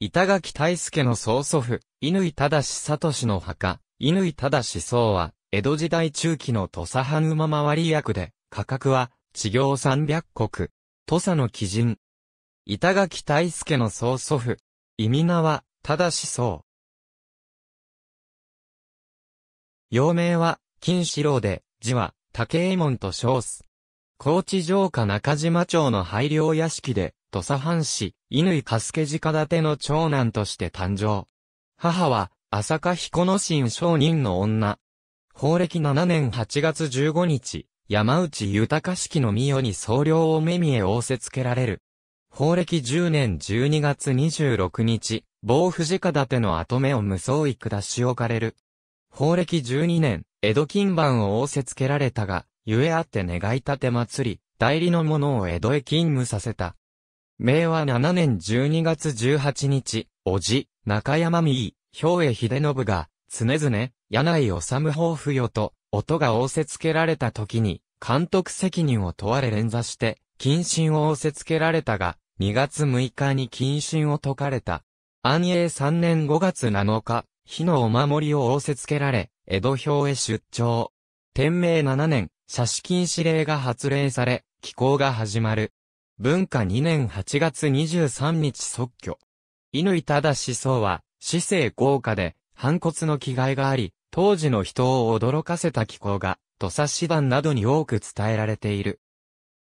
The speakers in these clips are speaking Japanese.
板垣大助の曽祖父、乾正聡の墓、乾正宗は、江戸時代中期の土佐藩馬回り役で、価格は、地行三百国。土佐の基人。板垣大助の曽祖父、意味名は、正宗。幼名は、金四郎で、字は、竹右衛門と称す。高知城下中島町の廃領屋敷で、土佐藩士、乾じかだての長男として誕生。母は、浅香彦の新商人の女。法暦7年8月15日、山内豊式の御代に総領を目見へ仰せつけられる。法暦10年12月26日、防藤直立の跡目を無双意下し置かれる。法暦12年、江戸金番を仰せつけられたが、ゆえあって願い立て祭り、代理の者を江戸へ勤務させた。明和7年12月18日、おじ、中山美井、兵衛秀信が、常々、柳井治法不よと、音が仰せつけられた時に、監督責任を問われ連座して、謹慎を仰せつけられたが、2月6日に謹慎を解かれた。安永3年5月7日、火のお守りを仰せつけられ、江戸表へ出張。天明7年、写真禁止令が発令され、気候が始まる。文化2年8月23日即居。乾忠思想は、市政豪華で、反骨の気概があり、当時の人を驚かせた気候が、土佐師団などに多く伝えられている。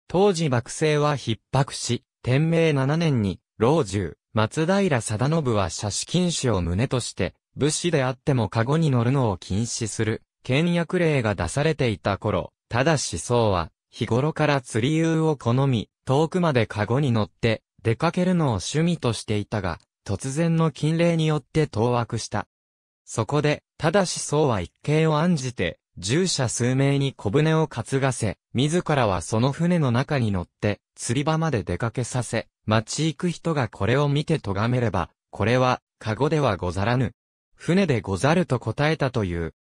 当時幕政は逼迫し、天明7年に、老中、松平貞信は写真禁止を旨として、武士であっても籠に乗るのを禁止する、倹約令が出されていた頃、ただ思想は、日頃から釣り湯を好み、遠くまでカゴに乗って、出かけるのを趣味としていたが、突然の禁令によって当惑した。そこで、ただしそうは一計を案じて、従者数名に小舟を担がせ、自らはその船の中に乗って、釣り場まで出かけさせ、町行く人がこれを見て咎めれば、これは、カゴではござらぬ。船でござると答えたという。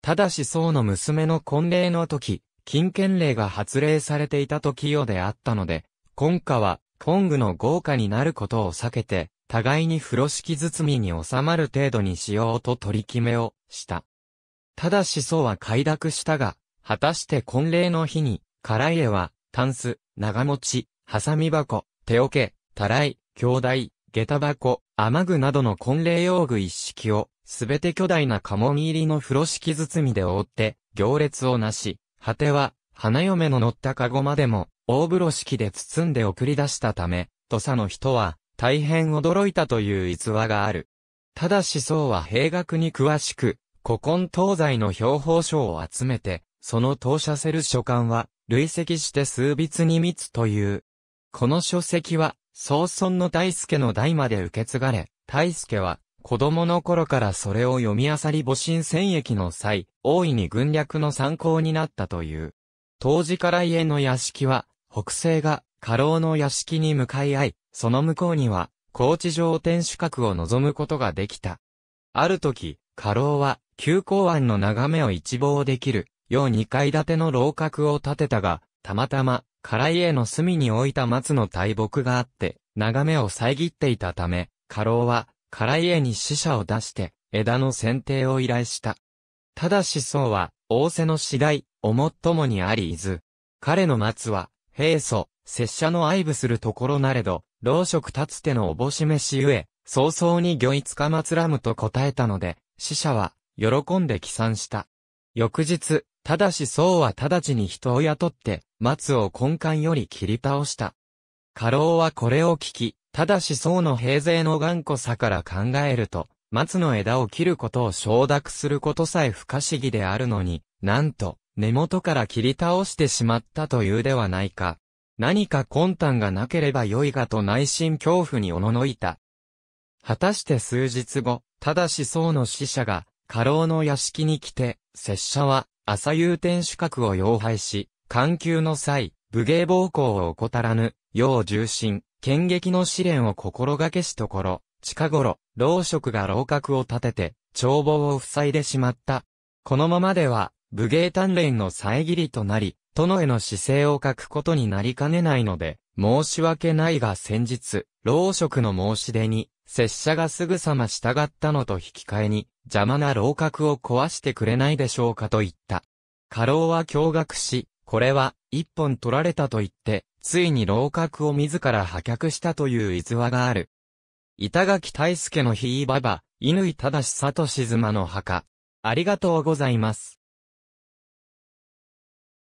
ただしそうの娘の婚礼の時、金権令が発令されていた時よであったので、今夏は、コングの豪華になることを避けて、互いに風呂敷包みに収まる程度にしようと取り決めをした。ただしそうは快諾したが、果たして婚礼の日に、唐家は、タンス、長持ち、ハサミ箱、手桶、たらい、兄弟、下駄箱、雨具などの婚礼用具一式を、すべて巨大なカモミ入りの風呂敷包みで覆って、行列をなし、果ては、花嫁の乗ったカゴまでも、大風呂敷で包んで送り出したため、土佐の人は、大変驚いたという逸話がある。ただしそは兵学に詳しく、古今東西の標本書を集めて、その投射せる書簡は、累積して数筆に密という。この書籍は、宗孫の大助の代まで受け継がれ、大助は、子供の頃からそれを読み漁り戊辰戦役の際、大いに軍略の参考になったという。当時から家の屋敷は、北西が家老の屋敷に向かい合い、その向こうには、高知城天守閣を望むことができた。ある時、家老は、急行湾の眺めを一望できる、よう2階建ての楼閣を建てたが、たまたま、唐家の隅に置いた松の大木があって、眺めを遮っていたため、家老は、から家に死者を出して、枝の剪定を依頼した。ただし僧は、仰せの次第、おもっともにありいず。彼の末は、平素、拙者の愛部するところなれど、老職立つてのおぼしめしゆえ、早々に魚逸かまつらむと答えたので、死者は、喜んで帰参した。翌日、ただし僧は直ちに人を雇って、松を根幹より切り倒した。家老はこれを聞き、ただし宋の平勢の頑固さから考えると、松の枝を切ることを承諾することさえ不可思議であるのに、なんと、根元から切り倒してしまったというではないか。何か魂胆がなければよいがと内心恐怖におののいた。果たして数日後、ただし宋の使者が、家老の屋敷に来て、拙者は、朝夕天主閣を要拝し、緩急の際、武芸暴行を怠らぬ、要重心、剣撃の試練を心がけしところ、近頃、老職が老閣を立てて、眺望を塞いでしまった。このままでは、武芸鍛錬の遮りとなり、殿への姿勢を欠くことになりかねないので、申し訳ないが先日、老職の申し出に、拙者がすぐさま従ったのと引き換えに、邪魔な老閣を壊してくれないでしょうかと言った。過労は驚愕し、これは、一本取られたと言って、ついに老格を自ら破却したという逸話がある。板垣大助のひいばば、乾正静妻の墓。ありがとうございます。